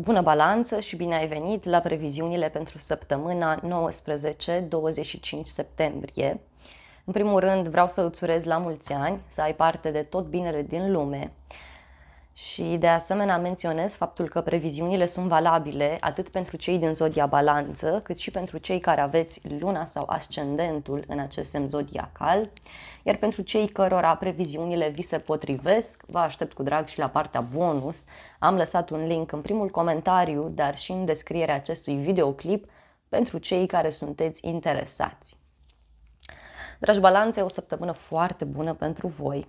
Bună balanță și bine ai venit la previziunile pentru săptămâna 19-25 septembrie. În primul rând vreau să îți urez la mulți ani, să ai parte de tot binele din lume, și de asemenea menționez faptul că previziunile sunt valabile atât pentru cei din zodia balanță, cât și pentru cei care aveți luna sau ascendentul în acest semn zodiacal, iar pentru cei cărora previziunile vi se potrivesc, vă aștept cu drag și la partea bonus. Am lăsat un link în primul comentariu, dar și în descrierea acestui videoclip pentru cei care sunteți interesați. Dragi balanțe, o săptămână foarte bună pentru voi.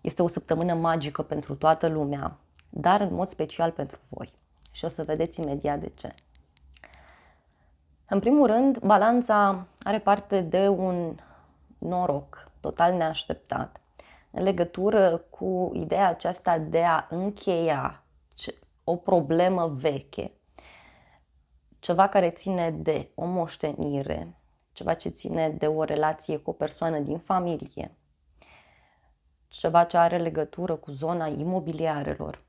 Este o săptămână magică pentru toată lumea, dar în mod special pentru voi. Și o să vedeți imediat de ce. În primul rând, balanța are parte de un noroc total neașteptat în legătură cu ideea aceasta de a încheia o problemă veche, ceva care ține de o moștenire, ceva ce ține de o relație cu o persoană din familie, ceva ce are legătură cu zona imobiliarelor.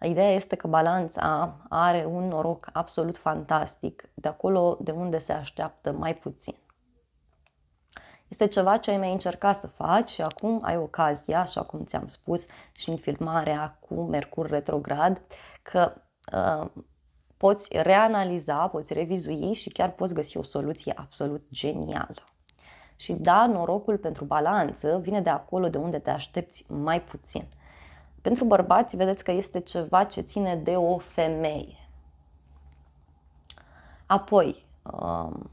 Ideea este că balanța are un noroc absolut fantastic, de acolo de unde se așteaptă mai puțin. Este ceva ce ai mai încercat să faci și acum ai ocazia, așa cum ți-am spus și în filmarea cu Mercur retrograd, că uh, poți reanaliza, poți revizui și chiar poți găsi o soluție absolut genială. Și da, norocul pentru balanță vine de acolo de unde te aștepți mai puțin. Pentru bărbați, vedeți că este ceva ce ține de o femeie. Apoi, um,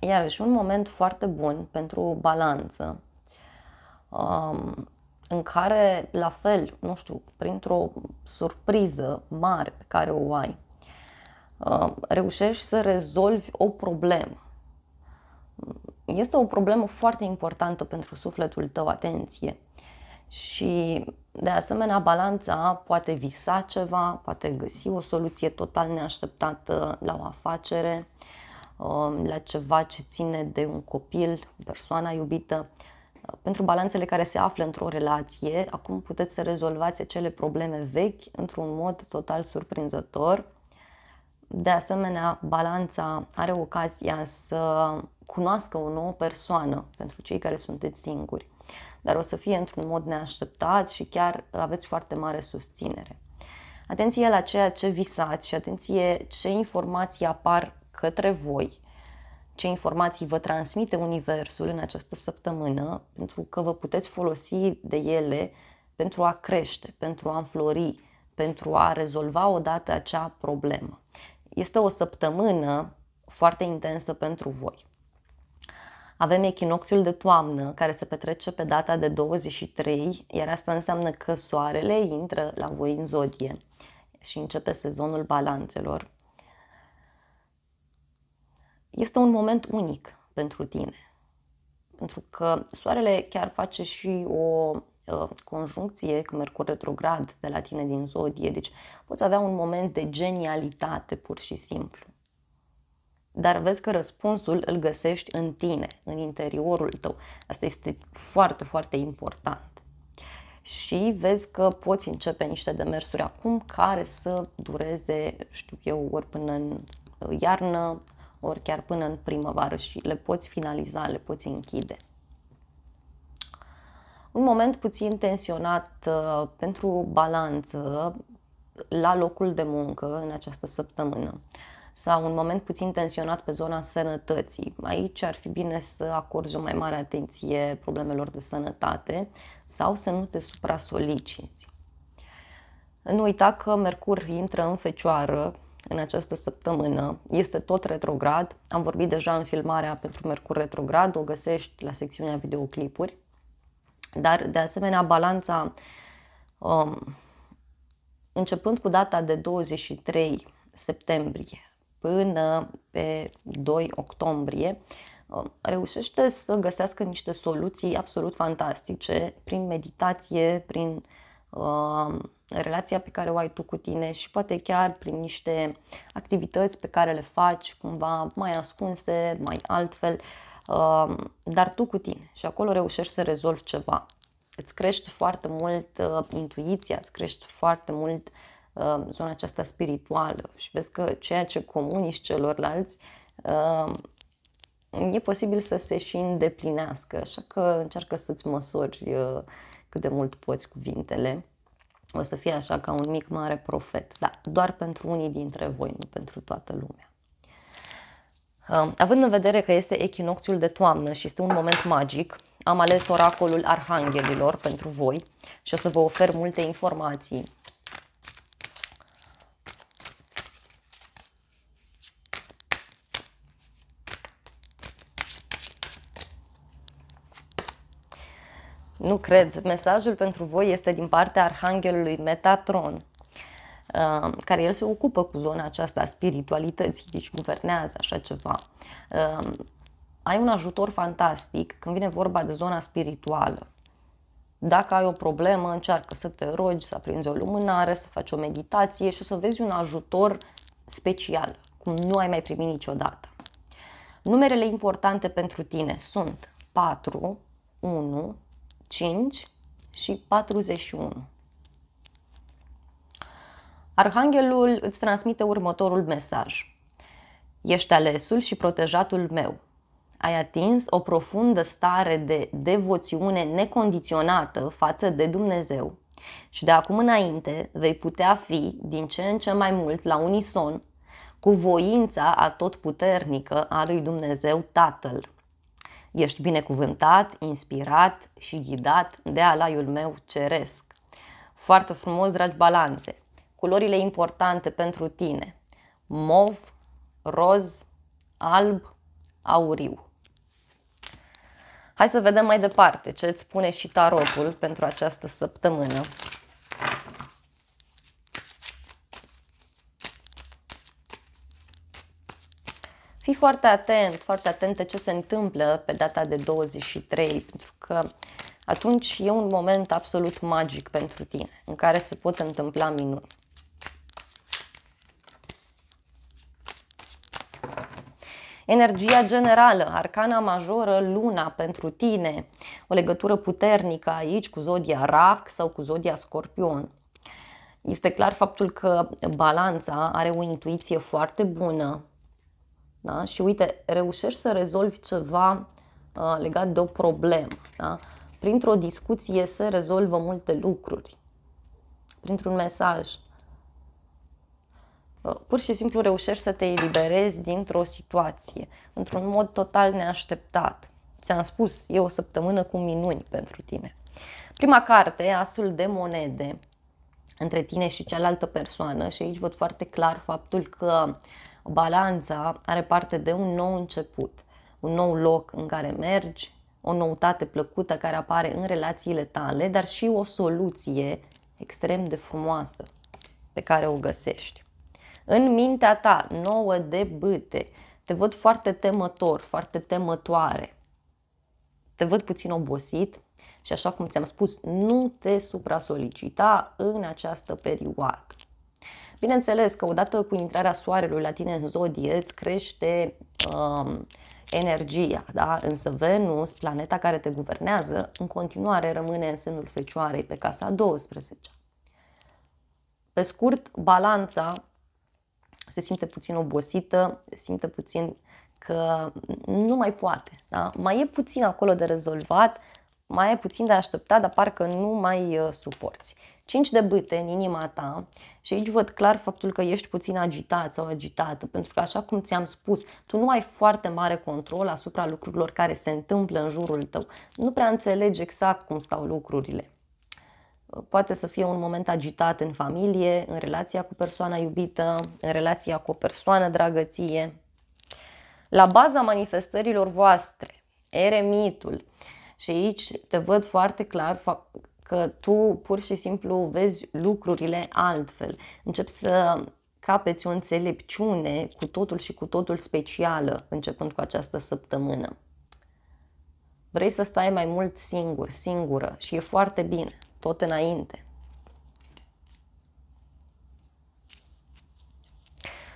iarăși, un moment foarte bun pentru balanță, um, în care, la fel, nu știu, printr-o surpriză mare pe care o ai, um, reușești să rezolvi o problemă este o problemă foarte importantă pentru sufletul tău, atenție. Și de asemenea, balanța poate visa ceva, poate găsi o soluție total neașteptată la o afacere, um, la ceva ce ține de un copil, persoana iubită. Pentru balanțele care se află într-o relație, acum puteți să rezolvați acele probleme vechi într-un mod total surprinzător. De asemenea, balanța are ocazia să cunoască o nouă persoană pentru cei care sunteți singuri, dar o să fie într-un mod neașteptat și chiar aveți foarte mare susținere. Atenție la ceea ce visați și atenție ce informații apar către voi, ce informații vă transmite Universul în această săptămână, pentru că vă puteți folosi de ele pentru a crește, pentru a înflori, pentru a rezolva odată acea problemă. Este o săptămână foarte intensă pentru voi. Avem echinocțiul de toamnă care se petrece pe data de 23, iar asta înseamnă că soarele intră la voi în zodie și începe sezonul balanțelor. Este un moment unic pentru tine, pentru că soarele chiar face și o ă, conjuncție cu Mercur retrograd de la tine din zodie, deci poți avea un moment de genialitate pur și simplu dar vezi că răspunsul îl găsești în tine, în interiorul tău. Asta este foarte, foarte important. Și vezi că poți începe niște demersuri acum care să dureze, știu eu, ori până în uh, iarnă, ori chiar până în primăvară și le poți finaliza, le poți închide. Un moment puțin tensionat uh, pentru balanță la locul de muncă în această săptămână. Uh, sau un moment puțin tensionat pe zona sănătății. Aici ar fi bine să acorzi o mai mare atenție problemelor de sănătate sau să nu te supra-soliciți. Nu uita că Mercur intră în fecioară în această săptămână, este tot retrograd, am vorbit deja în filmarea pentru Mercur retrograd, o găsești la secțiunea videoclipuri, dar de asemenea balanța um, începând cu data de 23 septembrie până pe 2 octombrie, uh, reușește să găsească niște soluții absolut fantastice prin meditație, prin uh, relația pe care o ai tu cu tine și poate chiar prin niște activități pe care le faci cumva mai ascunse, mai altfel, uh, dar tu cu tine și acolo reușești să rezolvi ceva. Îți crești foarte mult uh, intuiția, îți crești foarte mult uh, Um, zona aceasta spirituală și vezi că ceea ce comunici celorlalți um, e posibil să se și îndeplinească, așa că încearcă să-ți măsori uh, cât de mult poți cuvintele. O să fie așa ca un mic mare profet, dar doar pentru unii dintre voi, nu pentru toată lumea. Um, având în vedere că este echinocțiul de toamnă și este un moment magic, am ales oracolul arhanghelilor pentru voi și o să vă ofer multe informații Nu cred. Mesajul pentru voi este din partea arhanghelului Metatron, uh, care el se ocupă cu zona aceasta a spiritualității, deci guvernează așa ceva. Uh, ai un ajutor fantastic când vine vorba de zona spirituală. Dacă ai o problemă, încearcă să te rogi, să aprinzi o lumânare, să faci o meditație și o să vezi un ajutor special, cum nu ai mai primit niciodată. Numerele importante pentru tine sunt 4, 1, 5 și 41. Arhanghelul îți transmite următorul mesaj. Ești alesul și protejatul meu. Ai atins o profundă stare de devoțiune necondiționată față de Dumnezeu și de acum înainte vei putea fi din ce în ce mai mult la unison cu voința atotputernică a lui Dumnezeu Tatăl. Ești binecuvântat, inspirat și ghidat de alaiul meu ceresc. Foarte frumos, dragi balanțe! Culorile importante pentru tine. Mov, roz, alb, auriu. Hai să vedem mai departe ce îți spune și tarotul pentru această săptămână. fii foarte atent, foarte atentă ce se întâmplă pe data de 23, pentru că atunci e un moment absolut magic pentru tine, în care se pot întâmpla minuni. Energia generală, arcana majoră, luna pentru tine, o legătură puternică aici cu zodia rac sau cu zodia scorpion. Este clar faptul că balanța are o intuiție foarte bună, da? Și uite, reușești să rezolvi ceva uh, legat de o problemă. Da? Printr-o discuție se rezolvă multe lucruri. Printr-un mesaj. Uh, pur și simplu reușești să te eliberezi dintr-o situație, într-un mod total neașteptat. Ți-am spus, e o săptămână cu minuni pentru tine. Prima carte, Asul de monede, între tine și cealaltă persoană și aici văd foarte clar faptul că Balanța are parte de un nou început, un nou loc în care mergi, o noutate plăcută care apare în relațiile tale, dar și o soluție extrem de frumoasă pe care o găsești. În mintea ta, nouă de bâte, te văd foarte temător, foarte temătoare. Te văd puțin obosit și așa cum ți-am spus, nu te supra-solicita în această perioadă. Bineînțeles că odată cu intrarea soarelui la tine în zodie îți crește um, energia, da? însă Venus, planeta care te guvernează, în continuare rămâne în sânul Fecioarei pe casa 12. Pe scurt, balanța se simte puțin obosită, se simte puțin că nu mai poate, da? mai e puțin acolo de rezolvat, mai e puțin de așteptat, dar parcă nu mai uh, suporți. 5 de bâte în inima ta și aici văd clar faptul că ești puțin agitat sau agitată, pentru că așa cum ți-am spus, tu nu ai foarte mare control asupra lucrurilor care se întâmplă în jurul tău. Nu prea înțelegi exact cum stau lucrurile. Uh, poate să fie un moment agitat în familie, în relația cu persoana iubită, în relația cu o persoană dragăție. La baza manifestărilor voastre, eremitul, și aici te văd foarte clar că tu pur și simplu vezi lucrurile altfel. Încep să capeți o înțelepciune cu totul și cu totul specială începând cu această săptămână. Vrei să stai mai mult singur, singură și e foarte bine, tot înainte.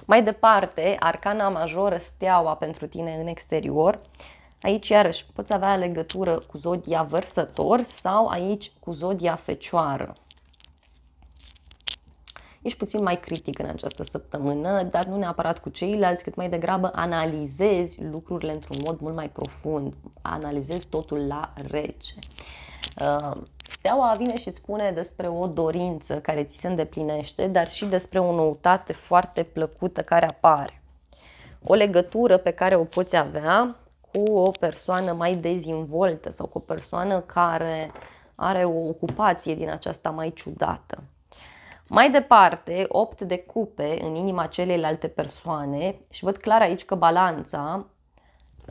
Mai departe, arcana majoră, steaua pentru tine în exterior, Aici, iarăși, poți avea legătură cu zodia vărsător sau aici cu zodia fecioară. Ești puțin mai critic în această săptămână, dar nu neapărat cu ceilalți, cât mai degrabă analizezi lucrurile într-un mod mult mai profund, analizezi totul la rece. Uh, steaua vine și îți spune despre o dorință care ți se îndeplinește, dar și despre o noutate foarte plăcută care apare. O legătură pe care o poți avea cu o persoană mai dezinvoltă sau cu o persoană care are o ocupație din aceasta mai ciudată. Mai departe, 8 de cupe în inima celelalte persoane și văd clar aici că balanța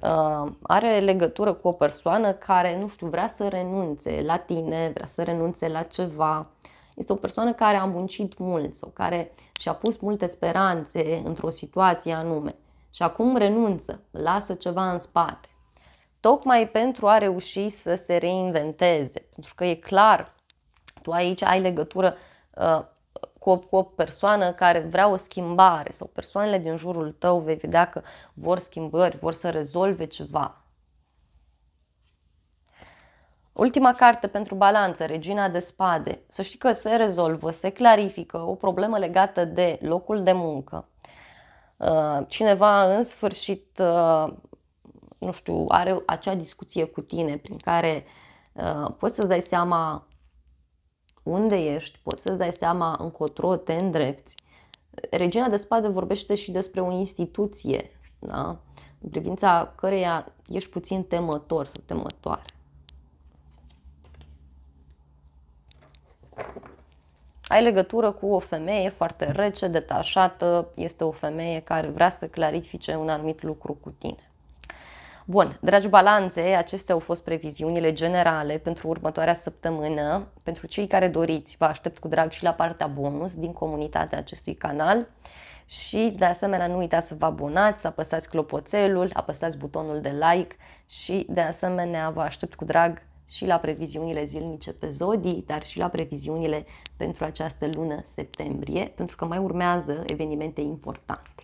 uh, are legătură cu o persoană care, nu știu, vrea să renunțe la tine, vrea să renunțe la ceva. Este o persoană care a muncit mult sau care și-a pus multe speranțe într-o situație anume și acum renunță, lasă ceva în spate. Tocmai pentru a reuși să se reinventeze, pentru că e clar, tu aici ai legătură uh, cu o, cu o persoană care vrea o schimbare sau persoanele din jurul tău vei vedea că vor schimbări, vor să rezolve ceva. Ultima carte pentru balanță, Regina de Spade. Să știi că se rezolvă, se clarifică o problemă legată de locul de muncă, Uh, cineva în sfârșit, uh, nu știu, are acea discuție cu tine prin care uh, poți să-ți dai seama unde ești, poți să-ți dai seama încotro te îndrepți. Regina de spade vorbește și despre o instituție, da? în privința căreia ești puțin temător sau temătoare. ai legătură cu o femeie foarte rece, detașată, este o femeie care vrea să clarifice un anumit lucru cu tine. Bun, dragi balanțe, acestea au fost previziunile generale pentru următoarea săptămână. Pentru cei care doriți, vă aștept cu drag și la partea bonus din comunitatea acestui canal. Și de asemenea nu uitați să vă abonați, să apăsați clopoțelul, apăsați butonul de like și de asemenea vă aștept cu drag și la previziunile zilnice pe zodii, dar și la previziunile pentru această lună septembrie, pentru că mai urmează evenimente importante.